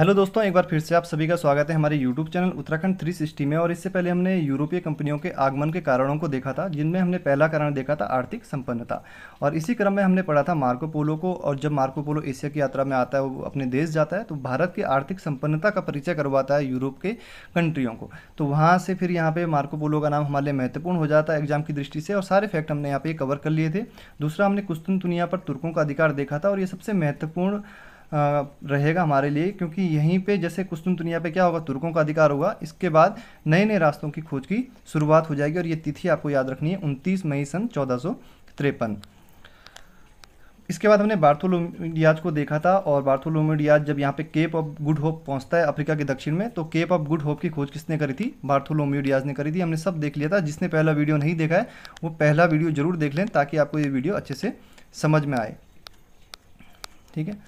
hello दोस्तों एक बार फिर से आप सभी का स्वागत है हमारे यूट्यूब चैनल उत्तराखंड 360 में और इससे पहले हमने यूरोपीय कंपनियों के आगमन के कारणों को देखा था जिनमें हमने पहला कारण देखा था आर्थिक संपन्नता और इसी क्रम में हमने पढ़ा था मार्को पोलो को और जब मार्को पोलो एशिया की यात्रा में आता है वो अपने देश जाता है तो भारत की आर्थिक संपन्नता का परिचय करवाता है यूरोप के कंट्रियों को तो वहाँ से फिर यहाँ पर मार्को पोलो का नाम हमारे लिए महत्वपूर्ण हो जाता है एग्जाम की दृष्टि से और सारे फैक्ट हमने यहाँ पर कवर कर लिए थे दूसरा हमने कुस्तुन पर तुर्कों का अधिकार देखा था और ये सबसे महत्वपूर्ण रहेगा हमारे लिए क्योंकि यहीं पे जैसे कुस्तुन दुनिया पे क्या होगा तुर्कों का अधिकार होगा इसके बाद नए नए रास्तों की खोज की शुरुआत हो जाएगी और ये तिथि आपको याद रखनी है उनतीस मई सन चौदह इसके बाद हमने बार्थोलोमिडियाज को देखा था और बार्थोलोमिडियाज जब यहाँ पे केप ऑफ गुड होप पहुँचता है अफ्रीका के दक्षिण में तो केप ऑफ गुड होप की खोज किसने करी थी बार्थोलोमिडियाज ने करी थी हमने सब देख लिया था जिसने पहला वीडियो नहीं देखा है वो पहला वीडियो जरूर देख लें ताकि आपको ये वीडियो अच्छे से समझ में आए ठीक है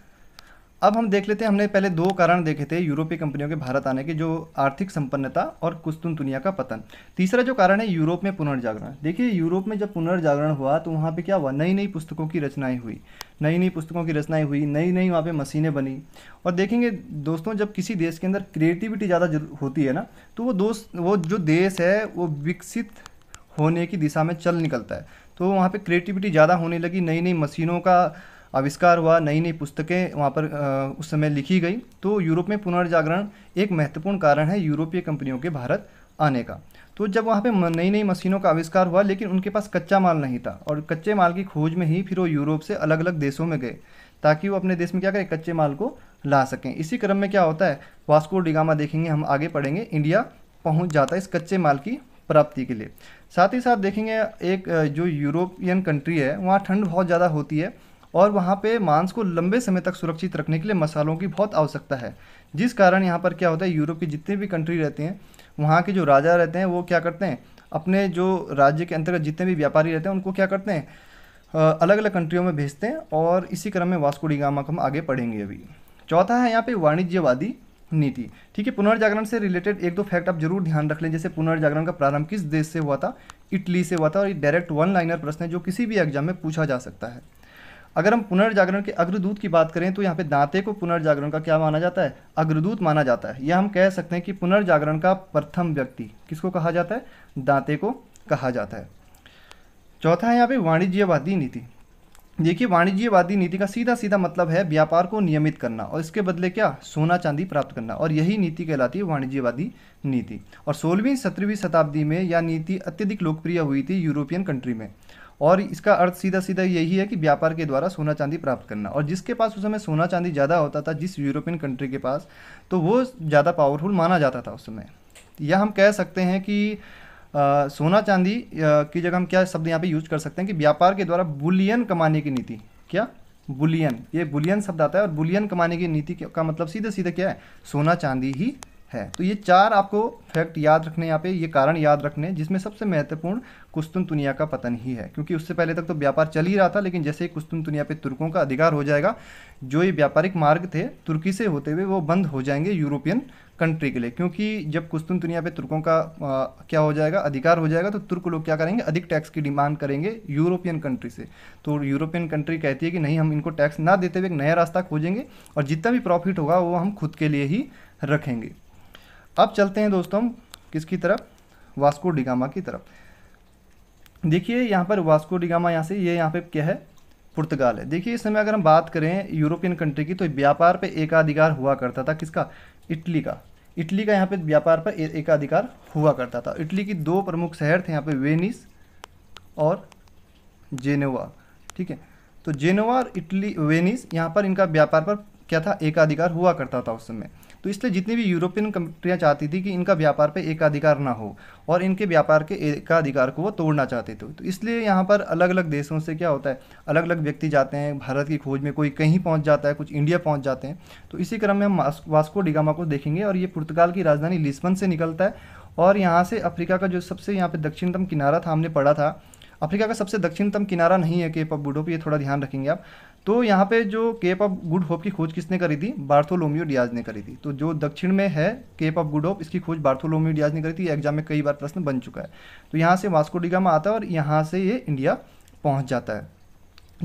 अब हम देख लेते हैं हमने पहले दो कारण देखे थे यूरोपीय कंपनियों के भारत आने के जो आर्थिक संपन्नता और कुस्तुन दुनिया का पतन तीसरा जो कारण है यूरोप में पुनर्जागरण देखिए यूरोप में जब पुनर्जागरण हुआ तो वहाँ पे क्या हुआ नई नई पुस्तकों की रचनाएं हुई नई नई पुस्तकों की रचनाएं हुई नई नई वहाँ पर मशीनें बनी और देखेंगे दोस्तों जब किसी देश के अंदर क्रिएटिविटी ज़्यादा होती है ना तो वो दोस्त वो जो देश है वो विकसित होने की दिशा में चल निकलता है तो वहाँ पर क्रिएटिविटी ज़्यादा होने लगी नई नई मशीनों का आविष्कार हुआ नई नई पुस्तकें वहाँ पर उस समय लिखी गई तो यूरोप में पुनर्जागरण एक महत्वपूर्ण कारण है यूरोपीय कंपनियों के भारत आने का तो जब वहाँ पे नई नई मशीनों का आविष्कार हुआ लेकिन उनके पास कच्चा माल नहीं था और कच्चे माल की खोज में ही फिर वो यूरोप से अलग अलग देशों में गए ताकि वो अपने देश में क्या करें कच्चे माल को ला सकें इसी क्रम में क्या होता है वास्को डिगामा देखेंगे हम आगे पढ़ेंगे इंडिया पहुँच जाता है इस कच्चे माल की प्राप्ति के लिए साथ ही साथ देखेंगे एक जो यूरोपियन कंट्री है वहाँ ठंड बहुत ज़्यादा होती है और वहाँ पे मांस को लंबे समय तक सुरक्षित रखने के लिए मसालों की बहुत आवश्यकता है जिस कारण यहाँ पर क्या होता है यूरोप की जितनी भी कंट्री रहती हैं वहाँ के जो राजा रहते हैं वो क्या करते हैं अपने जो राज्य के अंतर्गत जितने भी व्यापारी रहते हैं उनको क्या करते हैं अलग अलग कंट्रियों में भेजते हैं और इसी क्रम में वास्को डिगामा हम आगे पढ़ेंगे अभी चौथा है यहाँ पर वाणिज्यवादी नीति ठीक है पुनर्जागरण से रिलेटेड एक दो फैक्ट आप जरूर ध्यान रख लें जैसे पुनर्जागरण का प्रारंभ किस देश से हुआ था इटली से हुआ था और ये डायरेक्ट वन लाइनर प्रश्न है जो किसी भी एग्जाम में पूछा जा सकता है अगर हम पुनर्जागरण के अग्रदूत की बात करें तो यहाँ पे दांते को पुनर्जागरण का क्या माना जाता है अग्रदूत माना जाता है यह हम कह सकते हैं कि पुनर्जागरण का प्रथम व्यक्ति किसको कहा जाता है दांते को कहा जाता है चौथा है यहाँ पे वाणिज्यवादी नीति देखिए वाणिज्यवादी नीति का सीधा सीधा मतलब है व्यापार को नियमित करना और इसके बदले क्या सोना चांदी प्राप्त करना और यही नीति कहलाती है वाणिज्यवादी नीति और सोलहवीं सत्रहवीं शताब्दी में यह नीति अत्यधिक लोकप्रिय हुई थी यूरोपियन कंट्री में और इसका अर्थ सीधा सीधा यही है कि व्यापार के द्वारा सोना चांदी प्राप्त करना और जिसके पास उस समय सोना चांदी ज़्यादा होता था जिस यूरोपियन कंट्री के पास तो वो ज़्यादा पावरफुल माना जाता था उस समय यह हम कह सकते हैं कि आ, सोना चांदी की जगह हम क्या शब्द यहाँ पे यूज कर सकते हैं कि व्यापार के द्वारा बुलियन कमाने की नीति क्या बुलियन ये बुलियन शब्द आता है और बुलियन कमाने की नीति का मतलब सीधे सीधे क्या है सोना चांदी ही है तो ये चार आपको फैक्ट याद रखने यहाँ पे ये कारण याद रखने जिसमें सबसे महत्वपूर्ण कुस्तुन तुनिया का पतन ही है क्योंकि उससे पहले तक तो व्यापार चल ही रहा था लेकिन जैसे ही कुस्तुन तुनिया पे तुर्कों का अधिकार हो जाएगा जो ये व्यापारिक मार्ग थे तुर्की से होते हुए वो बंद हो जाएंगे यूरोपियन कंट्री के लिए क्योंकि जब कुस्तुन दुनिया पे तुर्कों का आ, क्या हो जाएगा अधिकार हो जाएगा तो तुर्क लोग क्या करेंगे अधिक टैक्स की डिमांड करेंगे यूरोपियन कंट्री से तो यूरोपियन कंट्री कहती है कि नहीं हम इनको टैक्स ना देते हुए एक नया रास्ता खोजेंगे और जितना भी प्रॉफिट होगा वो हम खुद के लिए ही रखेंगे अब चलते हैं दोस्तों हम किसकी तरफ वास्को डिगामा की तरफ देखिए यहाँ पर वास्को डिगामा यहाँ से ये यह यहाँ पे क्या है पुर्तगाल है देखिए इस समय अगर हम बात करें यूरोपियन कंट्री की तो व्यापार पे एकाधिकार हुआ करता था किसका इटली का इटली का यहाँ पे व्यापार पर एकाधिकार हुआ करता था इटली की दो प्रमुख शहर थे यहाँ पे वेनिस और जेनोवा ठीक है तो जेनोवा और इटली वेनिस यहाँ पर इनका व्यापार पर क्या था एकाधिकार हुआ करता था उस समय तो इसलिए जितनी भी यूरोपियन कंट्रियाँ चाहती थी कि इनका व्यापार पर एकाधिकार ना हो और इनके व्यापार के एकाधिकार को वो तोड़ना चाहते थे तो इसलिए यहाँ पर अलग अलग देशों से क्या होता है अलग अलग व्यक्ति जाते हैं भारत की खोज में कोई कहीं पहुँच जाता है कुछ इंडिया पहुँच जाते हैं तो इसी क्रम में हम वास्को डिगामा को देखेंगे और ये पुर्तगाल की राजधानी लिस्बन से निकलता है और यहाँ से अफ्रीका का जो सबसे यहाँ पर दक्षिणतम किनारा था हमने पढ़ा था अफ्रीका का सबसे दक्षिणतम किनारा नहीं है केप ऑफ बुडोप ये थोड़ा ध्यान रखेंगे आप तो यहाँ पे जो केप ऑफ गुड होप की खोज किसने करी थी बार्थोलोमियो डियाज ने करी थी तो जो दक्षिण में है केप ऑफ गुड होप इसकी खोज बार्थोलोमियो डियाज ने करी थी एग्जाम में कई बार प्रश्न बन चुका है तो यहाँ से में आता है और यहाँ से ये इंडिया पहुँच जाता है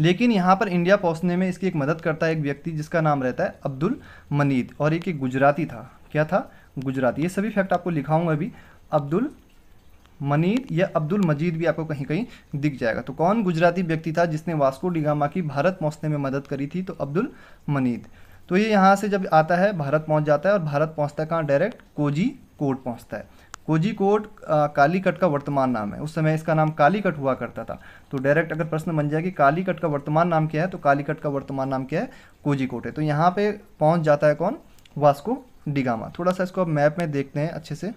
लेकिन यहाँ पर इंडिया पहुँचने में इसकी एक मदद करता है एक व्यक्ति जिसका नाम रहता है अब्दुल मनीद और एक गुजराती था क्या था गुजराती ये सभी फैक्ट आपको लिखाऊंगा अभी अब्दुल मनीर या अब्दुल मजीद भी आपको कहीं कहीं दिख जाएगा तो कौन गुजराती व्यक्ति था जिसने वास्को डिगामा की भारत पहुँचने में मदद करी थी तो अब्दुल मनीद तो ये यहाँ से जब आता है भारत पहुँच जाता है और भारत पहुँचता है कहाँ डायरेक्ट कोजी कोट पहुँचता है कोजी कोट कालीकट का वर्तमान नाम है उस समय इसका नाम कालीकट हुआ करता था तो डायरेक्ट अगर प्रश्न बन जाए कि कालीकट का वर्तमान नाम क्या है तो कालीकट का वर्तमान नाम क्या है कोजीकोट है तो यहाँ पे पहुँच जाता है कौन वास्को डिगामा थोड़ा सा इसको अब मैप में देखते हैं अच्छे से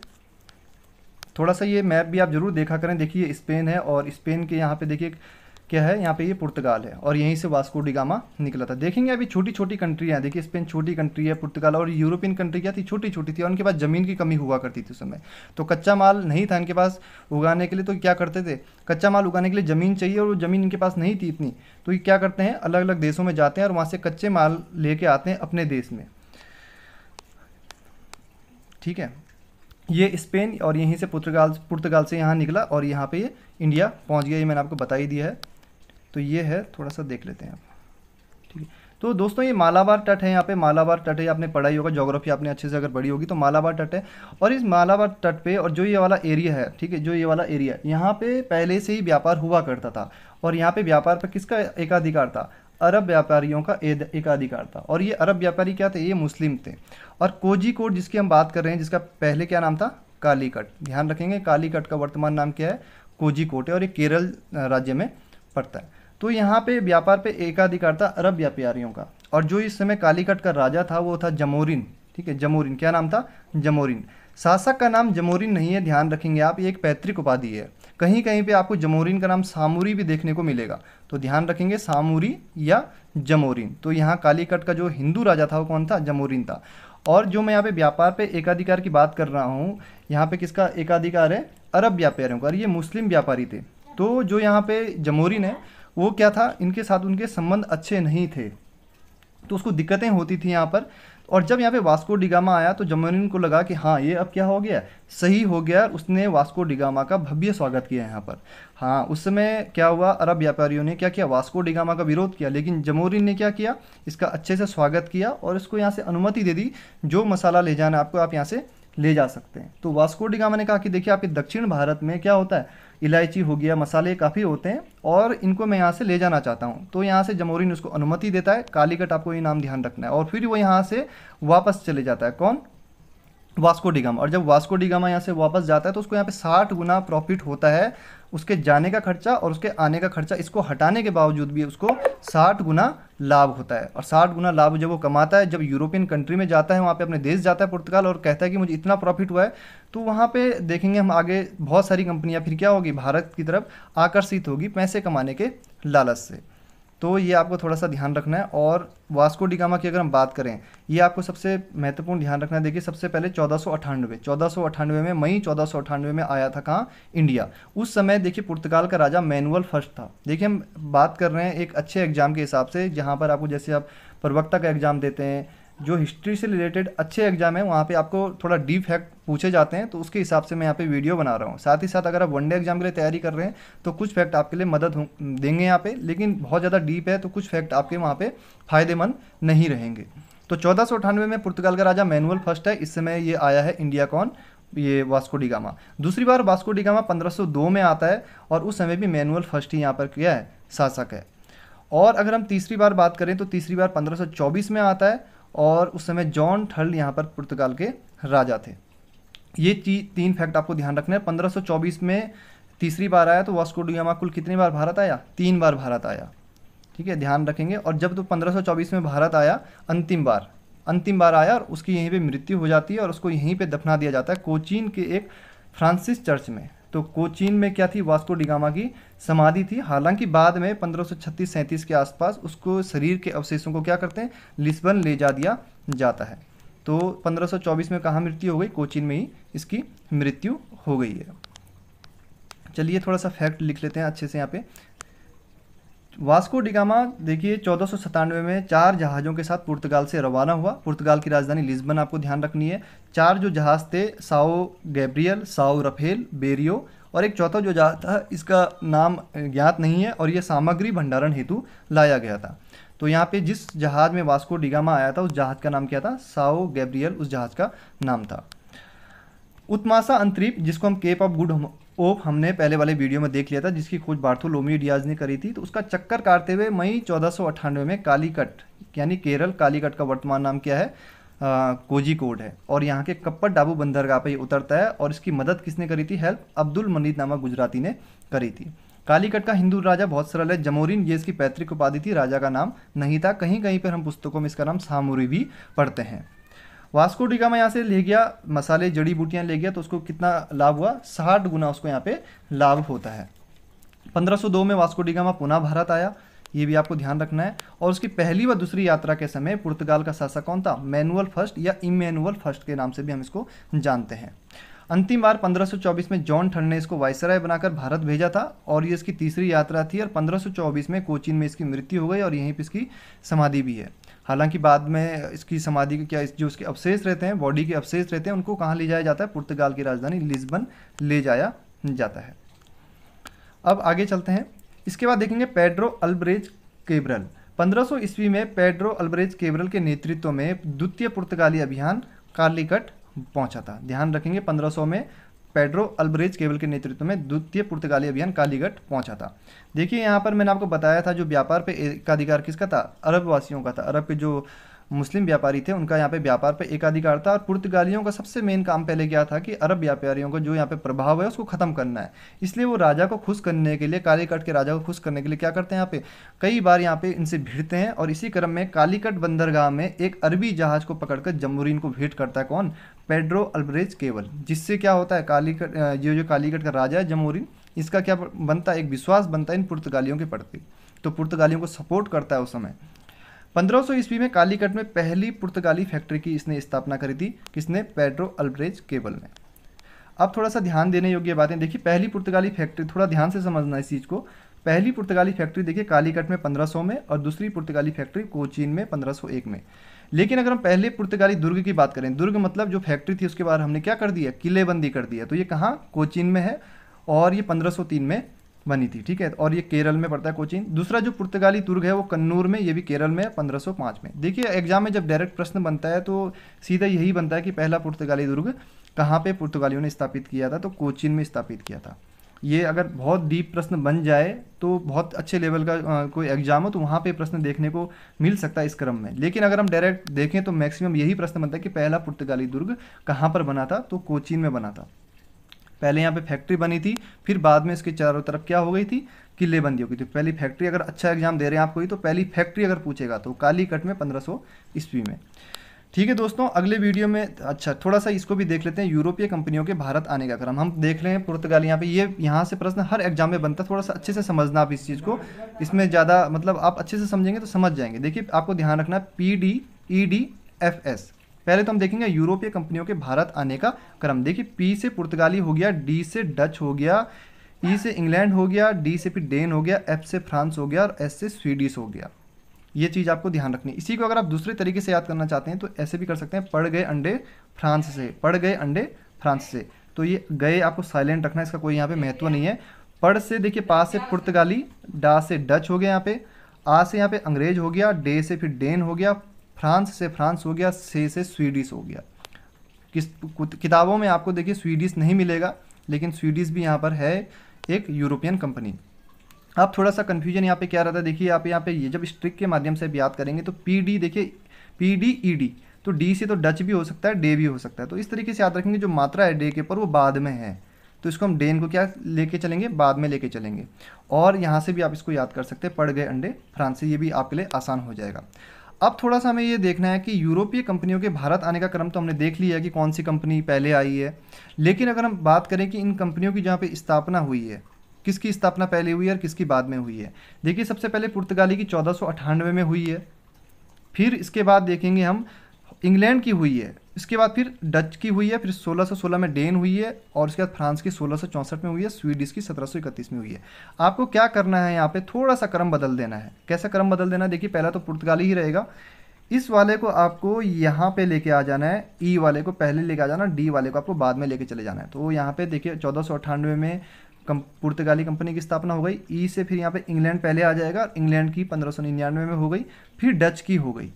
थोड़ा सा ये मैप भी आप ज़रूर देखा करें देखिए स्पेन है और स्पेन के यहाँ पे देखिए क्या है यहाँ पे ये पुर्तगाल है और यहीं से वास्को डिगामा निकला था देखेंगे अभी छोटी छोटी कंट्री हैं देखिए स्पेन छोटी कंट्री है पुर्तगाल और यूरोपियन कंट्री क्या थी छोटी छोटी थी और उनके पास ज़मीन की कमी हुआ करती थी उस समय तो कच्चा माल नहीं था इनके पास उगाने के लिए तो क्या करते थे कच्चा माल उगाने के लिए ज़मीन चाहिए और वो ज़मीन इनके पास नहीं थी इतनी तो ये क्या करते हैं अलग अलग देशों में जाते हैं और वहाँ से कच्चे माल लेके आते हैं अपने देश में ठीक है ये स्पेन और यहीं से पुर्तगाल पुर्तगाल से यहाँ निकला और यहाँ पे ये इंडिया पहुँच गया ये मैंने आपको बता ही दिया है तो ये है थोड़ा सा देख लेते हैं आप ठीक है तो दोस्तों ये मालाबार तट है यहाँ पे मालाबार तट है आपने पढ़ाई होगा जोग्राफी आपने अच्छे से अगर पढ़ी होगी तो मालाबार तट है और इस मालाबार तट पे और जो ये वाला एरिया है ठीक है जो ये वाला एरिया है यहाँ पे पहले से ही व्यापार हुआ करता था और यहाँ पे व्यापार पर किसका एकाधिकार था अरब व्यापारियों का एकाधिकार था और ये अरब व्यापारी क्या थे ये मुस्लिम थे और कोजी कोड जिसकी हम बात कर रहे हैं जिसका पहले क्या नाम था कालीकट ध्यान रखेंगे कालीकट का वर्तमान नाम क्या है कोजी कोट है और ये केरल राज्य में पड़ता है तो यहाँ पे व्यापार पे एकाधिकार था अरब व्यापारियों का और जो इस समय कालीकट का राजा था वो था जमोरिन ठीक है जमोरिन क्या नाम था जमोरिन शासक का नाम जमोरिन नहीं है ध्यान रखेंगे आप ये एक पैतृक उपाधि है कहीं कहीं पे आपको जमोरिन का नाम सामूरी भी देखने को मिलेगा तो ध्यान रखेंगे सामूरी या जमोरिन तो यहाँ कालीकट का जो हिंदू राजा था वो कौन था जमोरिन था और जो मैं यहाँ पे व्यापार पे एकाधिकार की बात कर रहा हूँ यहाँ पे किसका एकाधिकार है अरब व्यापारियों का ये मुस्लिम व्यापारी थे तो जो यहाँ पे जमोरिन है वो क्या था इनके साथ उनके संबंध अच्छे नहीं थे तो उसको दिक्कतें होती थी यहाँ पर और जब यहाँ पे वास्को डिगामा आया तो जमोरिन को लगा कि हाँ ये अब क्या हो गया सही हो गया उसने वास्को डिगामा का भव्य स्वागत किया यहाँ पर हाँ उस समय क्या हुआ अरब व्यापारियों ने क्या किया वास्को डिगामा का विरोध किया लेकिन जमोरिन ने क्या किया इसका अच्छे से स्वागत किया और इसको यहाँ से अनुमति दे दी जो मसाला ले जाना आपको आप यहाँ से ले जा सकते हैं तो वास्को डिगामा ने कहा कि देखिए आपके दक्षिण भारत में क्या होता है इलायची हो गया मसाले काफ़ी होते हैं और इनको मैं यहाँ से ले जाना चाहता हूँ तो यहाँ से जमोरी ने उसको अनुमति देता है कालीकट आपको ये नाम ध्यान रखना है और फिर वो यहाँ से वापस चले जाता है कौन वास्को डिगामा और जब वास्को डिगामा यहाँ से वापस जाता है तो उसको यहाँ पे साठ गुना प्रॉफिट होता है उसके जाने का खर्चा और उसके आने का खर्चा इसको हटाने के बावजूद भी उसको साठ गुना लाभ होता है और साठ गुना लाभ जब वो कमाता है जब यूरोपियन कंट्री में जाता है वहाँ पे अपने देश जाता है पुर्तगाल और कहता है कि मुझे इतना प्रॉफिट हुआ है तो वहाँ पे देखेंगे हम आगे बहुत सारी कंपनियाँ फिर क्या होगी भारत की तरफ आकर्षित होगी पैसे कमाने के लालच से तो ये आपको थोड़ा सा ध्यान रखना है और वास्को डिगामा की अगर हम बात करें ये आपको सबसे महत्वपूर्ण ध्यान रखना है देखिए सबसे पहले चौदह सौ अठानवे चौदह सौ अठानवे में मई चौदह सौ अठानवे में आया था कहाँ इंडिया उस समय देखिए पुर्तगाल का राजा मैनुअल फर्स्ट था देखिए हम बात कर रहे हैं एक अच्छे एग्जाम के हिसाब से जहाँ पर आपको जैसे आप प्रवक्ता का एग्जाम देते हैं जो हिस्ट्री से रिलेटेड अच्छे एग्जाम है वहाँ पे आपको थोड़ा डीप फैक्ट पूछे जाते हैं तो उसके हिसाब से मैं यहाँ पे वीडियो बना रहा हूँ साथ ही साथ अगर आप वनडे एग्जाम के लिए तैयारी कर रहे हैं तो कुछ फैक्ट आपके लिए मदद देंगे यहाँ पे लेकिन बहुत ज़्यादा डीप है तो कुछ फैक्ट आपके वहाँ पर फ़ायदेमंद नहीं रहेंगे तो चौदह में पुर्तगाल का राजा मैनुअल फर्स्ट है इस समय ये आया है इंडिया कॉन ये वास्को डिगामा दूसरी बार वास्को डिगामा 1502 में आता है और उस समय भी मैनुअल फर्स्ट ही यहाँ पर किया है शासक है और अगर हम तीसरी बार बात करें तो तीसरी बार 1524 में आता है और उस समय जॉन थर्ल यहाँ पर पुर्तगाल के राजा थे ये चीज तीन फैक्ट आपको ध्यान रखना है 1524 में तीसरी बार आया तो वास्को डिगामा कुल कितनी बार भारत आया तीन बार भारत आया ठीक है ध्यान रखेंगे और जब तो 1524 में भारत आया अंतिम बार अंतिम बार आया और उसकी यहीं पे मृत्यु हो जाती है और उसको यहीं पे दफना दिया जाता है कोचीन के एक फ्रांसिस चर्च में तो कोचीन में क्या थी वास्को डिगामा की समाधि थी हालांकि बाद में पंद्रह सौ के आसपास उसको शरीर के अवशेषों को क्या करते हैं लिस्बन ले जा दिया जाता है तो 1524 में कहाँ मृत्यु हो गई कोचीन में ही इसकी मृत्यु हो गई है चलिए थोड़ा सा फैक्ट लिख लेते हैं अच्छे से यहाँ पे वास्को डिगामा देखिए चौदह में चार जहाज़ों के साथ पुर्तगाल से रवाना हुआ पुर्तगाल की राजधानी लिस्बन आपको ध्यान रखनी है चार जो जहाज़ थे Sao Gabriel Sao Rafael Berrio और एक चौथा जो जहाज था इसका नाम ज्ञात नहीं है और यह सामग्री भंडारण हेतु लाया गया था तो यहाँ पे जिस जहाज़ में वास्को डिगामा आया था उस जहाज़ का नाम क्या था साओ गैब्रियल उस जहाज़ का नाम था उत्मासा अंतरीप जिसको हम केप ऑफ गुड ओप हमने पहले वाले वीडियो में देख लिया था जिसकी खोज लोमी डियाज ने करी थी तो उसका चक्कर काटते हुए मई चौदह में कालीकट यानी केरल कालीकट का वर्तमान नाम क्या है आ, कोजी कोड है और यहाँ के कप्पट डाबू बंदरगाह पर उतरता है और इसकी मदद किसने करी थी हेल्प अब्दुल मनीद नामा गुजराती ने करी थी कालीकट का हिंदू राजा बहुत सरल है जमोरिन ये इसकी पैतृक उपाधि थी राजा का नाम नहीं था कहीं कहीं पर हम पुस्तकों में इसका नाम सामुरी भी पढ़ते हैं वास्को डिगामा यहाँ से ले गया मसाले जड़ी बूटियाँ ले गया तो उसको कितना लाभ हुआ साठ गुना उसको यहाँ पे लाभ होता है 1502 में वास्को डिगामा पुनः भारत आया ये भी आपको ध्यान रखना है और उसकी पहली व दूसरी यात्रा के समय पुर्तगाल का शासक कौन था मैनुअल फर्स्ट या इमैनुअल फर्स्ट के नाम से भी हम इसको जानते हैं अंतिम बार 1524 में जॉन ठंड ने इसको वायसराय बनाकर भारत भेजा था और ये इसकी तीसरी यात्रा थी और 1524 में कोचीन में इसकी मृत्यु हो गई और यहीं पर इसकी समाधि भी है हालांकि बाद में इसकी समाधि के क्या जो उसके अवशेष रहते हैं बॉडी के अवशेष रहते हैं उनको कहाँ ले जाया जाता है पुर्तगाल की राजधानी लिस्बन ले जाया जाता है अब आगे चलते हैं इसके बाद देखेंगे पेड्रो अल्ब्रेज केबरल 1500 सौ ईस्वी में पेड्रो अल्ब्रेज केबरल के नेतृत्व में द्वितीय पुर्तगाली अभियान कालीकट पहुंचा था ध्यान रखेंगे 1500 में पेड्रो अल्ब्रेज केबल के नेतृत्व में द्वितीय पुर्तगाली अभियान कालीगढ़ पहुंचा था देखिए यहाँ पर मैंने आपको बताया था जो व्यापार पे एकाधिकार किसका था अरबवासियों का था अरब के जो मुस्लिम व्यापारी थे उनका यहाँ पे व्यापार पे एकाधिकार था और पुर्तगालियों का सबसे मेन काम पहले क्या था कि अरब व्यापारियों को जो यहाँ पे प्रभाव है उसको ख़त्म करना है इसलिए वो राजा को खुश करने के लिए कालीकट के राजा को खुश करने के लिए क्या करते हैं यहाँ पे कई बार यहाँ पे इनसे भिड़ते हैं और इसी क्रम में कालीकट बंदरगाह में एक अरबी जहाज़ को पकड़कर जमुरीन को भेंट करता है कौन पेड्रो अल्ब्रेज केवल जिससे क्या होता है कालीकट ये जो कालीकट का राजा है जमुरीन इसका क्या बनता है एक विश्वास बनता है इन पुर्तगालियों के प्रति तो पुर्तगालियों को सपोर्ट करता है उस समय 1500 ईस्वी में कालीकट में पहली पुर्तगाली फैक्ट्री की इसने स्थापना करी थी किसने पेड्रो अल्ब्रेज केबल ने अब थोड़ा सा ध्यान देने योग्य बातें देखिए पहली पुर्तगाली फैक्ट्री थोड़ा ध्यान से समझना इस चीज़ को पहली पुर्तगाली फैक्ट्री देखिए कालीकट में 1500 में और दूसरी पुर्तगाली फैक्ट्री कोचीन में 1501 में लेकिन अगर हम पहले पुर्तगाली दुर्ग की बात करें दुर्ग मतलब जो फैक्ट्री थी उसके बाद हमने क्या कर दिया किलेबंदी कर दिया तो ये कहाँ कोचीन में है और ये 1503 में बनी थी ठीक है और ये केरल में पड़ता है कोचिन दूसरा जो पुर्तगाली दुर्ग है वो कन्नूर में ये भी केरल में है 1505 में देखिए एग्जाम में जब डायरेक्ट प्रश्न बनता है तो सीधा यही बनता है कि पहला पुर्तगाली दुर्ग कहाँ पे पुर्तगालियों ने स्थापित किया था तो कोचिन में स्थापित किया था ये अगर बहुत डीप प्रश्न बन जाए तो बहुत अच्छे लेवल का कोई एग्जाम हो तो वहाँ पे प्रश्न देखने को मिल सकता है इस क्रम में लेकिन अगर हम डायरेक्ट देखें तो मैक्सिमम यही प्रश्न बनता है कि पहला पुर्तगाली दुर्ग कहाँ पर बना था तो कोचीन में बना था पहले यहाँ पे फैक्ट्री बनी थी फिर बाद में इसके चारों तरफ क्या हो गई थी किलेबंदी हो गई थी पहली फैक्ट्री अगर अच्छा एग्जाम दे रहे हैं आपको ही तो पहली फैक्ट्री अगर पूछेगा तो कालीकट में पंद्रह सौ ईस्वी में ठीक है दोस्तों अगले वीडियो में अच्छा थोड़ा सा इसको भी देख लेते हैं यूरोपीय कंपनियों के भारत आने का क्रम हम देख रहे हैं पुर्तगाल यहाँ पे ये यहाँ से प्रश्न हर एग्जाम में बनता है थोड़ा सा अच्छे से समझना आप इस चीज़ को इसमें ज़्यादा मतलब आप अच्छे से समझेंगे तो समझ जाएंगे देखिए आपको ध्यान रखना P D E D F S पहले तो हम देखेंगे यूरोपीय कंपनियों के भारत आने का क्रम देखिए पी से पुर्तगाली हो गया डी से डच हो गया ई से इंग्लैंड हो गया डी से फिर डेन हो गया एफ से फ्रांस हो गया और एस से स्वीडिश हो गया ये चीज़ आपको ध्यान रखनी इसी को अगर आप दूसरे तरीके से याद करना चाहते हैं तो ऐसे भी कर सकते हैं पढ़ गए अंडे फ्रांस से पढ़ गए अंडे फ्रांस से तो ये गए आपको साइलेंट रखना इसका कोई यहाँ पे महत्व नहीं है पढ़ से देखिए पास से पुर्तगाली डा से डच हो गया यहाँ पे आ से यहाँ पे अंग्रेज हो गया डे से फिर डेन हो गया फ्रांस से फ्रांस हो गया से से स्वीडिश हो गया किस किताबों में आपको देखिए स्वीडिश नहीं मिलेगा लेकिन स्वीडिश भी यहाँ पर है एक यूरोपियन कंपनी आप थोड़ा सा कन्फ्यूजन यहाँ पे क्या रहता है देखिए आप यहाँ पे ये जब स्ट्रिक के माध्यम से आप याद करेंगे तो पी डी देखिए पी डी ई डी तो डी से तो डच भी हो सकता है डे भी हो सकता है तो इस तरीके से याद रखेंगे जो मात्रा है डे के ऊपर वो बाद में है तो इसको हम डेन को क्या लेके चलेंगे बाद में लेके चलेंगे और यहाँ से भी आप इसको याद कर सकते हैं पड़ गए अंडे फ्रांस से ये भी आपके लिए आसान हो जाएगा अब थोड़ा सा हमें ये देखना है कि यूरोपीय कंपनियों के भारत आने का क्रम तो हमने देख लिया है कि कौन सी कंपनी पहले आई है लेकिन अगर हम बात करें कि इन कंपनियों की जहाँ पे स्थापना हुई है किसकी स्थापना पहले हुई है और किसकी बाद में हुई है देखिए सबसे पहले पुर्तगाली की चौदह में हुई है फिर इसके बाद देखेंगे हम इंग्लैंड की हुई है इसके बाद फिर डच की हुई है फिर 1616 में डेन हुई है और उसके बाद फ्रांस की सोलह में हुई है स्वीडिश की सत्रह में हुई है आपको क्या करना है यहाँ पे थोड़ा सा क्रम बदल देना है कैसा क्रम बदल देना है देखिए पहला तो पुर्तगाली ही रहेगा इस वाले को आपको यहाँ पे लेके आ जाना है ई वाले को पहले लेके आ जाना डी वाले को आपको बाद में लेके चले जाना है तो यहाँ पे देखिए चौदह में कम, पुर्तगाली कंपनी की स्थापना हो गई ई से फिर यहाँ पे इंग्लैंड पहले आ जाएगा इंग्लैंड की पंद्रह में हो गई फिर डच की हो गई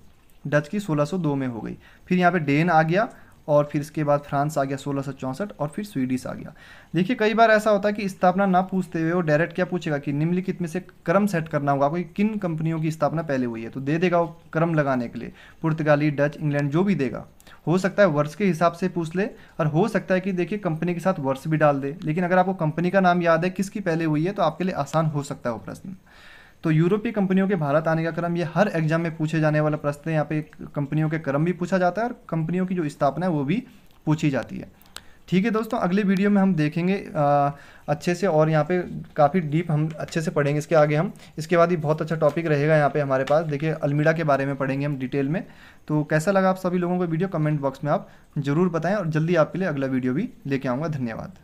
डच की 1602 में हो गई फिर यहाँ पे डेन आ गया और फिर इसके बाद फ्रांस आ गया सोलह और फिर स्वीडिश आ गया देखिए कई बार ऐसा होता है कि स्थापना ना पूछते हुए वो डायरेक्ट क्या पूछेगा कि निम्नलिखित में से क्रम सेट करना होगा आपको कि किन कंपनियों की स्थापना पहले हुई है तो दे देगा वो क्रम लगाने के लिए पुर्तगाली डच इंग्लैंड जो भी देगा हो सकता है वर्ष के हिसाब से पूछ ले और हो सकता है कि देखिए कंपनी के साथ वर्ष भी डाल दे लेकिन अगर आपको कंपनी का नाम याद है किसकी पहले हुई है तो आपके लिए आसान हो सकता है वो प्रश्न तो यूरोपीय कंपनियों के भारत आने का क्रम ये हर एग्जाम में पूछे जाने वाला प्रश्न है यहाँ पे कंपनियों के क्रम भी पूछा जाता है और कंपनियों की जो स्थापना है वो भी पूछी जाती है ठीक है दोस्तों अगले वीडियो में हम देखेंगे आ, अच्छे से और यहाँ पे काफ़ी डीप हम अच्छे से पढ़ेंगे इसके आगे हम इसके बाद ही बहुत अच्छा टॉपिक रहेगा यहाँ पे हमारे पास देखिए अलमीड़ा के बारे में पढ़ेंगे हम डिटेल में तो कैसा लगा आप सभी लोगों को वीडियो कमेंट बॉक्स में आप ज़रूर बताएं और जल्दी आपके लिए अगला वीडियो भी लेके आऊँगा धन्यवाद